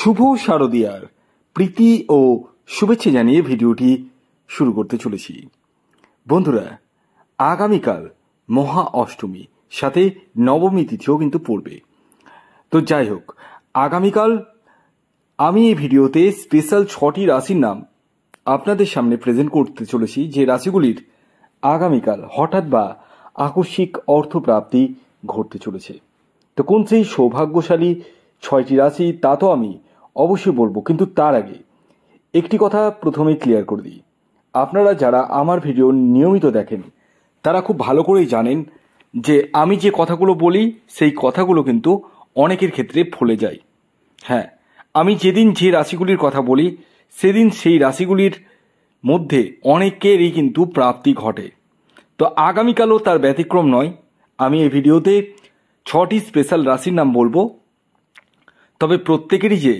শুভ শারদিয়ার প্রীতি ও শুভেচ্ছা জানিয়ে ভিডিওটি শুরু করতে চলেছি বন্ধুরা আগামীকাল মহা অষ্টমী সাথে নবমী তিথিও কিন্তু পড়বে তো যাই হোক আগামীকাল আমি এই ভিডিওতে স্পেশাল ছটি রাশির নাম আপনাদের সামনে প্রেজেন্ট করতে চলেছি যে রাশিগুলির আগামীকাল হঠাৎ বা আকস্মিক অর্থপ্রাপ্তি ঘটতে চলেছে তো কোন সেই সৌভাগ্যশালী ছয়টি রাশি তা তো আমি অবশ্যই বলবো কিন্তু তার আগে একটি কথা প্রথমেই ক্লিয়ার করে দিই আপনারা যারা আমার ভিডিও নিয়মিত দেখেন তারা খুব ভালো করেই জানেন যে আমি যে কথাগুলো বলি সেই কথাগুলো কিন্তু অনেকের ক্ষেত্রে ফলে যায় হ্যাঁ আমি যেদিন যে রাশিগুলির কথা বলি সেদিন সেই রাশিগুলির মধ্যে অনেকেরই কিন্তু প্রাপ্তি ঘটে তো আগামীকালও তার ব্যতিক্রম নয় আমি এই ভিডিওতে ছটি স্পেশাল রাশির নাম বলবো তবে প্রত্যেকেরই যে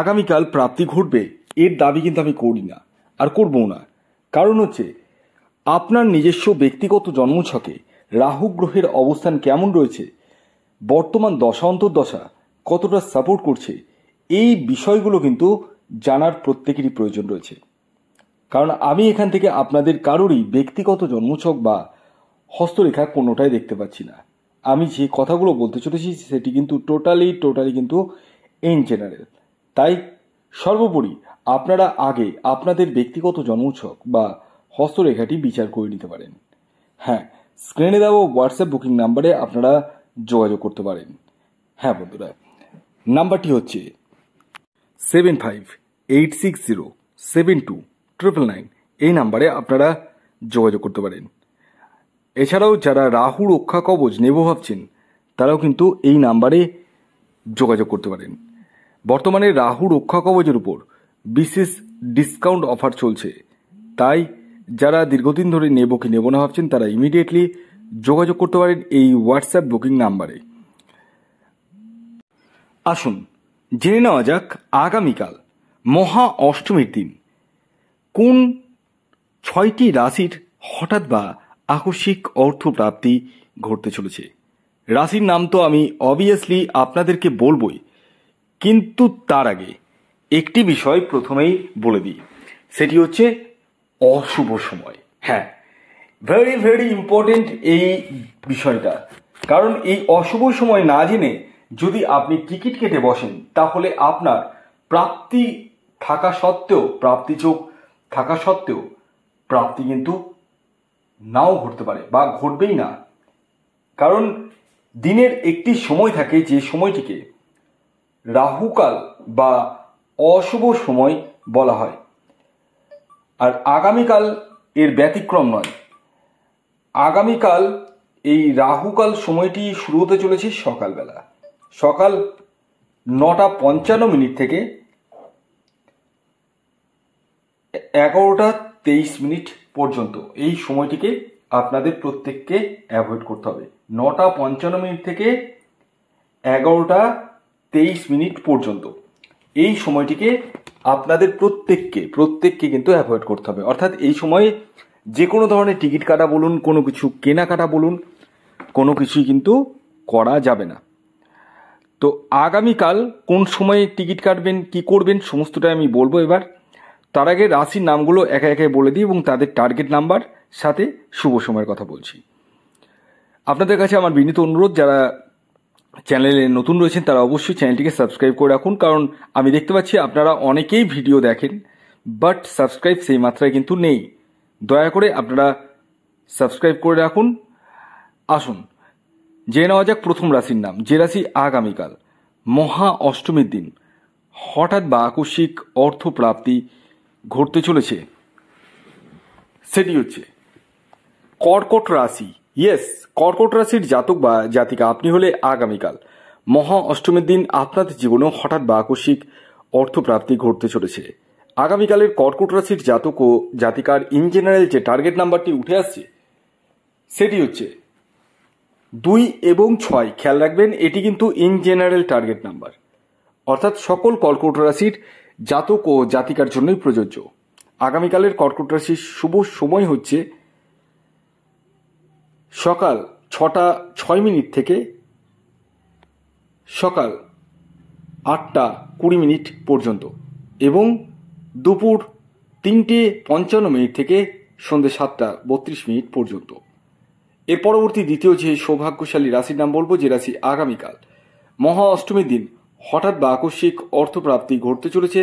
আগামীকাল প্রাপ্তি ঘটবে এর দাবি কিন্তু আমি করি না আর করবও না কারণ হচ্ছে আপনার নিজস্ব ব্যক্তিগত জন্মছকে রাহু গ্রহের অবস্থান কেমন রয়েছে বর্তমান দশা অন্তর্দশা কতটা সাপোর্ট করছে এই বিষয়গুলো কিন্তু জানার প্রত্যেকেরই প্রয়োজন রয়েছে কারণ আমি এখান থেকে আপনাদের কারোরই ব্যক্তিগত জন্মছক বা হস্তরেখা কোনোটাই দেখতে পাচ্ছি না আমি যে কথাগুলো বলতে চলেছি সেটি কিন্তু টোটালি টোটালি কিন্তু ইন জেনারেল তাই সর্বোপরি আপনারা আগে আপনাদের ব্যক্তিগত জন্মছক বা হস্তরেখাটি বিচার করে নিতে পারেন হ্যাঁ স্ক্রিনে দেওয়া হোয়াটসঅ্যাপ বুকিং নাম্বারে আপনারা যোগাযোগ করতে পারেন হ্যাঁ বন্ধুরা নাম্বারটি হচ্ছে seven five eight six zero seven two triple nine এই নাম্বারে আপনারা যোগাযোগ করতে পারেন এছাড়াও যারা রাহু রক্ষা কবচ নেব ভাবছেন তারাও কিন্তু এই নাম্বারে যোগাযোগ করতে পারেন বর্তমানে রাহু রক্ষা কবচের উপর বিশেষ ডিসকাউন্ট অফার চলছে তাই যারা দীর্ঘদিন ধরে নেব কি নেব না ভাবছেন তারা ইমিডিয়েটলি যোগাযোগ করতে পারেন এই হোয়াটসঅ্যাপ বুকিং নাম্বারে আসুন জেনে নেওয়া যাক আগামীকাল মহা অষ্টমীর দিন কোন ছয়টি রাশির হঠাৎ বা আকস্মিক অর্থপ্রাপ্তি ঘটতে চলেছে রাশির নাম তো আমি অবভিয়াসলি আপনাদেরকে বলবই কিন্তু তার আগে একটি বিষয় প্রথমেই বলে দিই সেটি হচ্ছে অশুভ সময় হ্যাঁ ভেরি ভেরি ইম্পর্টেন্ট এই বিষয়টা কারণ এই অশুভ সময় না জেনে যদি আপনি টিকিট কেটে বসেন তাহলে আপনার প্রাপ্তি থাকা সত্ত্বেও প্রাপ্তি চোখ থাকা সত্ত্বেও প্রাপ্তি কিন্তু নাও ঘটতে পারে বা ঘটবেই না কারণ দিনের একটি সময় থাকে যে সময়টিকে রাহুকাল বা অশুভ সময় বলা হয় আর আগামীকাল এর ব্যতিক্রম নয় আগামীকাল এই রাহুকাল সময়টি শুরু হতে চলেছে সকালবেলা সকাল নটা পঞ্চান্ন মিনিট থেকে এগারোটা তেইশ মিনিট পর্যন্ত এই সময়টিকে আপনাদের প্রত্যেককে অ্যাভয়েড করতে হবে নটা পঞ্চান্ন মিনিট থেকে এগারোটা তেইশ মিনিট পর্যন্ত এই সময়টিকে আপনাদের প্রত্যেককে প্রত্যেককে কিন্তু অ্যাভয়েড করতে হবে অর্থাৎ এই সময়ে যে কোনো ধরনের টিকিট কাটা বলুন কোনো কিছু কেনাকাটা বলুন কোনো কিছুই কিন্তু করা যাবে না তো আগামীকাল কোন সময়ে টিকিট কাটবেন কি করবেন সমস্তটাই আমি বলবো এবার তার আগে রাশির নামগুলো একে একে বলে দিই এবং তাদের টার্গেট নাম্বার সাথে শুভ সময়ের কথা বলছি আপনাদের কাছে আমার বিনীত অনুরোধ যারা চ্যানেলে নতুন রয়েছেন তারা অবশ্যই চ্যানেলটিকে সাবস্ক্রাইব করে রাখুন কারণ আমি দেখতে পাচ্ছি আপনারা অনেকেই ভিডিও দেখেন বাট সাবস্ক্রাইব সেই মাত্রায় কিন্তু নেই দয়া করে আপনারা সাবস্ক্রাইব করে রাখুন আসুন যে নেওয়া যাক প্রথম রাশির নাম যে রাশি আগামীকাল মহা অষ্টমীর দিন হঠাৎ বা আকস্মিক অর্থপ্রাপ্তি ঘটতে চলেছে সেটি হচ্ছে কর্কট রাশি ইয়েস কর্কট রাশির জাতক বা জাতিকা আপনি হলে আগামীকাল মহা অষ্টমীর দিন আপনাদের জীবনেও হঠাৎ বা আকস্মিক অর্থপ্রাপ্তি ঘটতে চলেছে আগামীকালের কর্কট রাশির জাতক ও জাতিকার ইন জেনারেল যে টার্গেট নাম্বারটি উঠে আসছে সেটি হচ্ছে দুই এবং ছয় খেয়াল রাখবেন এটি কিন্তু ইন জেনারেল টার্গেট নাম্বার অর্থাৎ সকল কর্কট রাশির জাতক ও জাতিকার জন্যই প্রযোজ্য আগামীকালের কর্কট রাশির শুভ সময় হচ্ছে সকাল ছটা ছয় মিনিট থেকে সকাল আটটা কুড়ি মিনিট পর্যন্ত এবং দুপুর তিনটে পঞ্চান্ন মিনিট থেকে সন্ধ্যে সাতটা বত্রিশ মিনিট পর্যন্ত এর পরবর্তী দ্বিতীয় যে সৌভাগ্যশালী রাশির নাম বলবো যে রাশি আগামীকাল মহা অষ্টমীর দিন হঠাৎ বা আকস্মিক অর্থপ্রাপ্তি ঘটতে চলেছে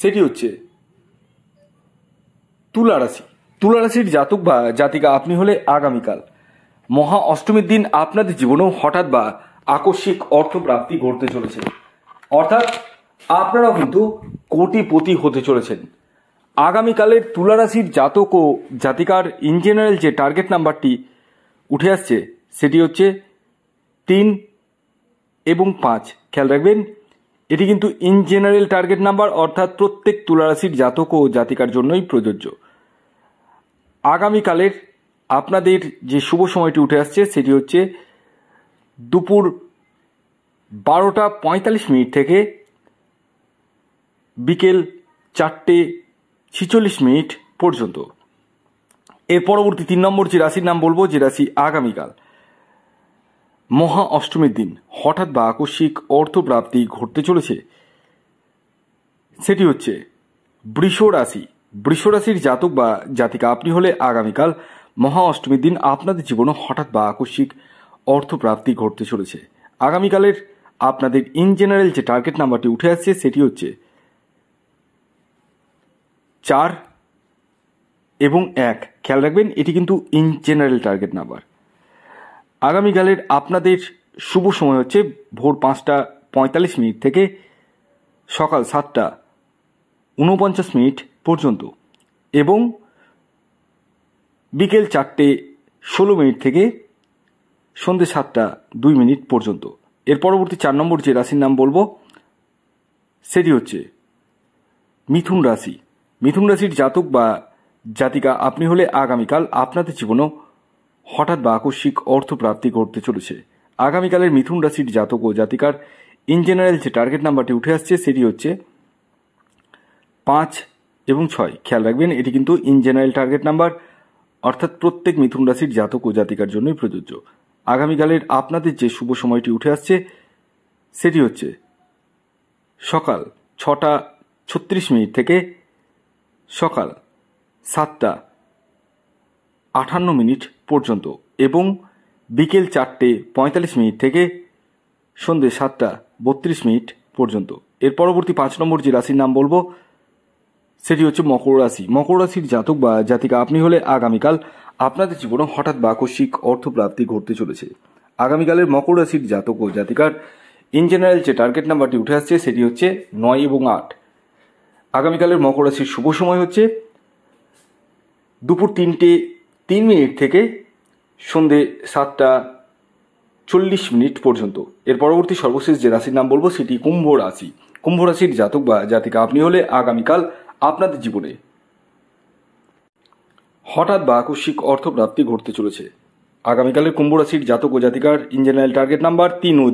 সেটি হচ্ছে তুলা রাশি তুলারাশির জাতক বা জাতিকা আপনি হলে আগামীকাল মহা অষ্টমীর দিন আপনাদের জীবনেও হঠাৎ বা আকস্মিক অর্থপ্রাপ্তি ঘটতে চলেছে অর্থাৎ আপনারাও কিন্তু কোটিপতি হতে চলেছেন আগামীকালের তুলারাশির জাতক ও জাতিকার ইন জেনারেল যে টার্গেট নাম্বারটি উঠে আসছে সেটি হচ্ছে তিন এবং পাঁচ খেয়াল রাখবেন এটি কিন্তু ইন জেনারেল টার্গেট নাম্বার অর্থাৎ প্রত্যেক তুলারাশির জাতক ও জাতিকার জন্যই প্রযোজ্য আগামীকালের আপনাদের যে শুভ সময়টি উঠে আসছে সেটি হচ্ছে দুপুর বারোটা পঁয়তাল্লিশ মিনিট থেকে বিকেল চারটে ছিচল্লিশ মিনিট পর্যন্ত এর পরবর্তী তিন নম্বর যে রাশির নাম বলবো যে রাশি আগামীকাল মহা অষ্টমীর দিন হঠাৎ বা আকস্মিক অর্থপ্রাপ্তি ঘটতে চলেছে সেটি হচ্ছে বৃষ রাশি বৃষরাশির জাতক বা জাতিকা আপনি হলে আগামীকাল মহা অষ্টমীর দিন আপনাদের জীবনে হঠাৎ বা আকস্মিক অর্থপ্রাপ্তি ঘটতে চলেছে আগামীকালের আপনাদের ইন জেনারেল যে টার্গেট নাম্বারটি উঠে আসছে সেটি হচ্ছে চার এবং এক খেয়াল রাখবেন এটি কিন্তু ইন জেনারেল টার্গেট নাম্বার আগামীকালের আপনাদের শুভ সময় হচ্ছে ভোর পাঁচটা পঁয়তাল্লিশ মিনিট থেকে সকাল সাতটা ঊনপঞ্চাশ মিনিট পর্যন্ত এবং বিকেল চারটে ষোলো মিনিট থেকে সন্ধে সাতটা দুই মিনিট পর্যন্ত এর পরবর্তী চার নম্বর যে রাশির নাম বলবো সেটি হচ্ছে মিথুন রাশি মিথুন রাশির জাতক বা জাতিকা আপনি হলে আগামীকাল আপনাদের জীবনও হঠাৎ বা আকস্মিক অর্থপ্রাপ্তি করতে চলেছে আগামীকালের মিথুন রাশির জাতক ও জাতিকার ইন জেনারেল যে টার্গেট নাম্বারটি উঠে আসছে সেটি হচ্ছে পাঁচ এবং ছয় খেয়াল রাখবেন এটি কিন্তু ইন জেনারেল টার্গেট নাম্বার অর্থাৎ প্রত্যেক মিথুন রাশির জাতক ও জাতিকার জন্যই প্রযোজ্য আগামীকালের আপনাদের যে শুভ সময়টি উঠে আসছে সেটি হচ্ছে সকাল ছটা ছত্রিশ মিনিট থেকে সকাল সাতটা আটান্ন মিনিট পর্যন্ত এবং বিকেল চারটে পঁয়তাল্লিশ মিনিট থেকে সন্ধ্যে সাতটা বত্রিশ মিনিট পর্যন্ত এর পরবর্তী পাঁচ নম্বর যে রাশির নাম বলবো সেটি হচ্ছে মকর রাশি মকর রাশির জাতক বা জাতিকা আপনি হলে আগামীকাল আপনাদের জীবনে হঠাৎ বা আকস্মিক অর্থপ্রাপ্তি ঘটতে চলেছে আগামীকালের মকর রাশির জাতক ও জাতিকার ইন জেনারেল যে টার্গেট নাম্বারটি উঠে আসছে সেটি হচ্ছে নয় এবং আট আগামীকালের মকর রাশির শুভ সময় হচ্ছে দুপুর তিনটে তিন মিনিট থেকে সন্ধে সাতটা চল্লিশ মিনিট পর্যন্ত এর পরবর্তী সর্বশেষ যে রাশির নাম বলবো সেটি কুম্ভ রাশি কুম্ভ রাশির জাতক বা জাতিকা আপনি হলে আগামীকাল আপনাদের জীবনে হঠাৎ বা আকস্মিক অর্থপ্রাপ্তি ঘটতে চলেছে আগামীকালের কুম্ভ রাশির জাতক ও জাতিকার ইঞ্জিনিয়ার টার্গেট নাম্বার তিন ও